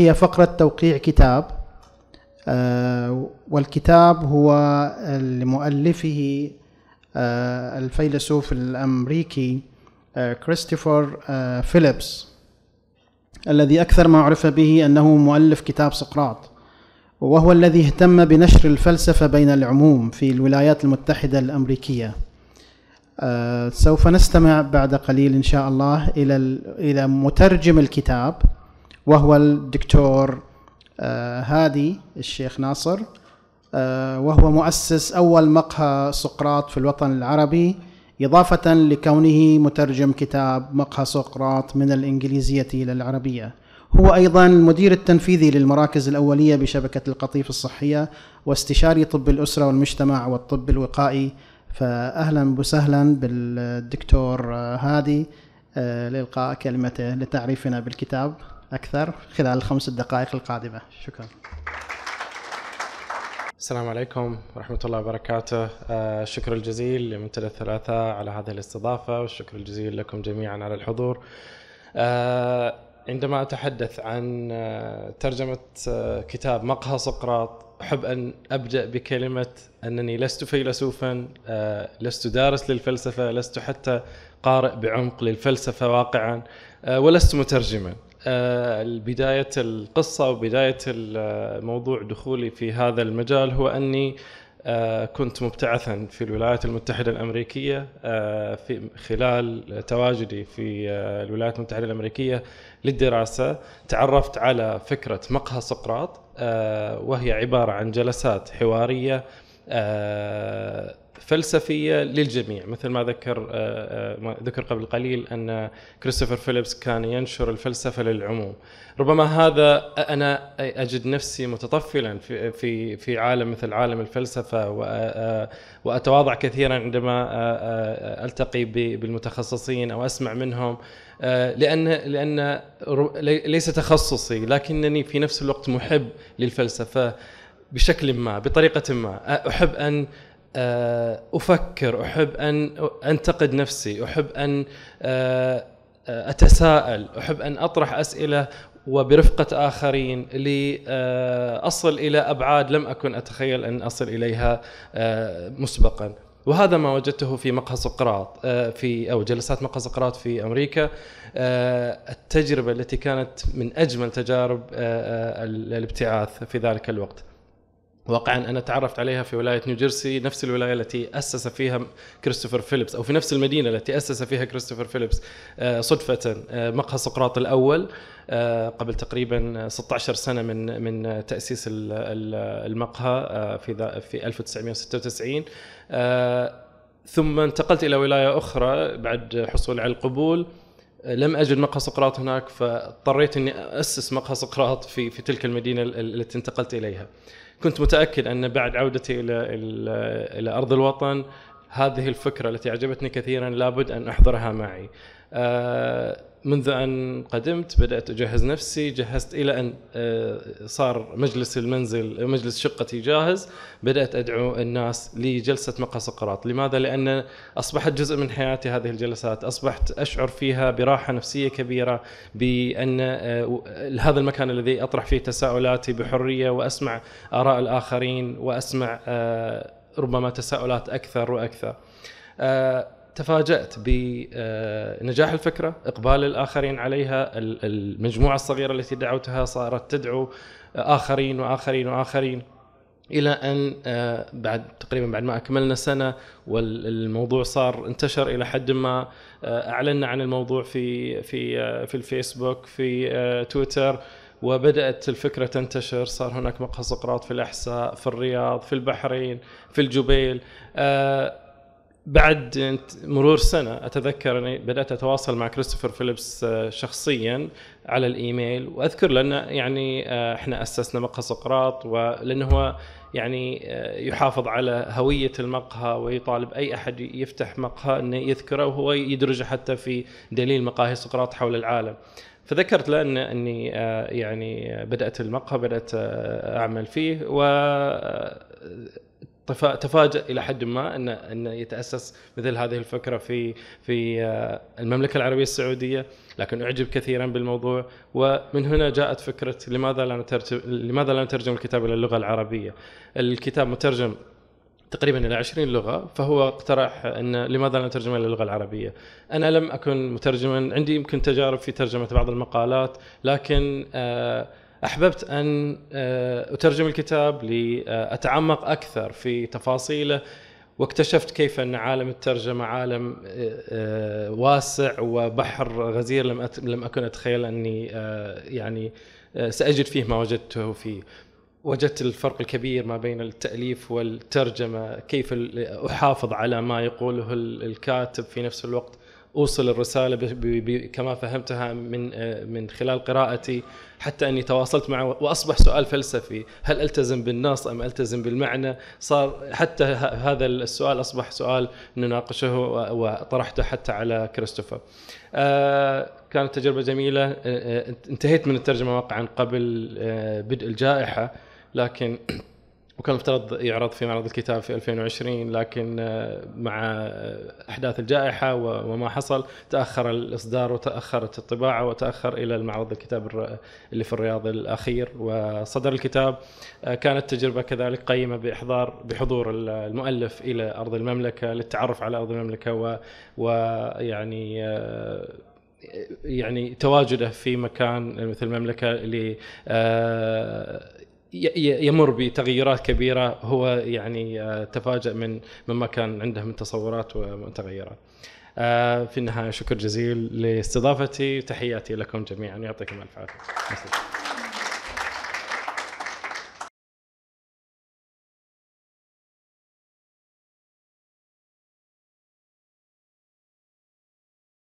هي فقرة توقيع كتاب آه، والكتاب هو لمؤلفه آه، الفيلسوف الأمريكي كريستوفر آه، فيليبس الذي أكثر ما عرف به أنه مؤلف كتاب سقراط وهو الذي اهتم بنشر الفلسفة بين العموم في الولايات المتحدة الأمريكية سوف نستمع بعد قليل إن شاء الله إلى مترجم الكتاب وهو الدكتور آه، هادي الشيخ ناصر آه، وهو مؤسس أول مقهى سقراط في الوطن العربي إضافة لكونه مترجم كتاب مقهى سقراط من الإنجليزية إلى العربية هو أيضا المدير التنفيذي للمراكز الأولية بشبكة القطيف الصحية واستشاري طب الأسرة والمجتمع والطب الوقائي فأهلا وسهلا بالدكتور آه، هادي لإلقاء كلمته لتعريفنا بالكتاب أكثر خلال الخمس دقائق القادمة شكرا السلام عليكم ورحمة الله وبركاته الشكر آه، الجزيل لمنتدى الثلاثة على هذه الاستضافة والشكر الجزيل لكم جميعا على الحضور آه، عندما أتحدث عن آه، ترجمة كتاب مقهى سقراط أحب أن أبدأ بكلمة أنني لست فيلسوفا لست دارس للفلسفة لست حتى قارئ بعمق للفلسفة واقعا ولست مترجما آه، بداية القصة وبداية الموضوع دخولي في هذا المجال هو أني آه، كنت مبتعثا في الولايات المتحدة الأمريكية آه، في خلال تواجدي في الولايات المتحدة الأمريكية للدراسة تعرفت على فكرة مقهى سقراط وهي عبارة عن جلسات حوارية آه، فلسفيه للجميع مثل ما ذكر آه، آه، ما ذكر قبل قليل ان كريستوفر فيليبس كان ينشر الفلسفه للعموم ربما هذا انا اجد نفسي متطفلا في في في عالم مثل عالم الفلسفه واتواضع كثيرا عندما التقي بالمتخصصين او اسمع منهم لان لان ليس تخصصي لكنني في نفس الوقت محب للفلسفه بشكل ما بطريقه ما احب ان افكر احب ان انتقد نفسي احب ان اتساءل احب ان اطرح اسئله وبرفقه اخرين لاصل الى ابعاد لم اكن اتخيل ان اصل اليها مسبقا وهذا ما وجدته في مقهى سقراط في او جلسات مقهى سقراط في امريكا التجربه التي كانت من اجمل تجارب الابتعاث في ذلك الوقت واقعا انا تعرفت عليها في ولايه نيوجيرسي نفس الولايه التي اسس فيها كريستوفر فيليبس او في نفس المدينه التي اسس فيها كريستوفر فيليبس آه، صدفه آه، مقهى سقراط الاول آه، قبل تقريبا 16 سنه من من تاسيس المقهى في في 1996 ثم انتقلت الى ولايه اخرى بعد حصول على القبول لم اجد مقهى سقراط هناك فاضطريت اني اسس مقهى سقراط في في تلك المدينه التي انتقلت اليها. كنت متاكد ان بعد عودتي الى الى ارض الوطن هذه الفكرة التي أعجبتني كثيرا لابد أن أحضرها معي آه، منذ أن قدمت بدأت أجهز نفسي جهزت إلى أن آه، صار مجلس المنزل مجلس شقتي جاهز بدأت أدعو الناس لجلسة مقهى سقراط لماذا؟ لأن أصبحت جزء من حياتي هذه الجلسات أصبحت أشعر فيها براحة نفسية كبيرة بأن آه، هذا المكان الذي أطرح فيه تساؤلاتي بحرية وأسمع آراء الآخرين وأسمع ربما تساؤلات اكثر واكثر. آه، تفاجات بنجاح الفكره، اقبال الاخرين عليها، المجموعه الصغيره التي دعوتها صارت تدعو اخرين واخرين واخرين الى ان آه، بعد تقريبا بعد ما اكملنا سنه والموضوع صار انتشر الى حد ما آه، اعلنا عن الموضوع في في في الفيسبوك في تويتر وبدات الفكره تنتشر صار هناك مقهى سقراط في الاحساء في الرياض في البحرين في الجبيل آه، بعد مرور سنه اتذكر اني بدات اتواصل مع كريستوفر فيليبس آه، شخصيا على الايميل واذكر لان يعني آه، احنا اسسنا مقهى سقراط ولانه هو يعني يحافظ على هويه المقهى ويطالب اي احد يفتح مقهى انه يذكره وهو يدرجه حتى في دليل مقاهي سقراط حول العالم. فذكرت له إن اني آه، يعني بدات المقهى بدات آه، اعمل فيه و آه، تفاجأ إلى حد ما أن أن يتأسس مثل هذه الفكرة في في المملكة العربية السعودية، لكن أعجب كثيرا بالموضوع ومن هنا جاءت فكرة لماذا لا نترجم لماذا لا نترجم الكتاب إلى اللغة العربية؟ الكتاب مترجم تقريبا الى 20 لغه فهو اقترح ان لماذا لا نترجم الى اللغه العربيه؟ انا لم اكن مترجما عندي يمكن تجارب في ترجمه بعض المقالات لكن آه، احببت ان آه، اترجم الكتاب لاتعمق اكثر في تفاصيله واكتشفت كيف ان عالم الترجمه عالم آه، واسع وبحر غزير لم لم اكن اتخيل اني يعني ساجد فيه ما وجدته فيه وجدت الفرق الكبير ما بين التأليف والترجمة كيف أحافظ على ما يقوله الكاتب في نفس الوقت أوصل الرسالة كما فهمتها من آه، من خلال قراءتي حتى أني تواصلت معه وأصبح سؤال فلسفي هل ألتزم بالنص أم ألتزم بالمعنى صار حتى هذا السؤال أصبح سؤال نناقشه وطرحته حتى على كريستوفر آه، كانت تجربة جميلة آه، انتهيت من الترجمة واقعا قبل بدء الجائحة لكن وكان مفترض يعرض في معرض الكتاب في 2020 لكن آه، مع آه، احداث الجائحه وما حصل تاخر الاصدار وتاخرت الطباعه وتاخر الى المعرض الكتاب اللي في الرياض الاخير وصدر الكتاب آه، كانت تجربه كذلك قيمه باحضار بحضور المؤلف الى ارض المملكه للتعرف على ارض المملكه ويعني يعني تواجده في مكان مثل المملكه اللي يمر بتغيرات كبيره هو يعني آه، تفاجأ من مما كان عنده من تصورات ومتغيرات. آه، في النهايه شكر جزيل لاستضافتي وتحياتي لكم جميعا يعطيكم الف عافيه.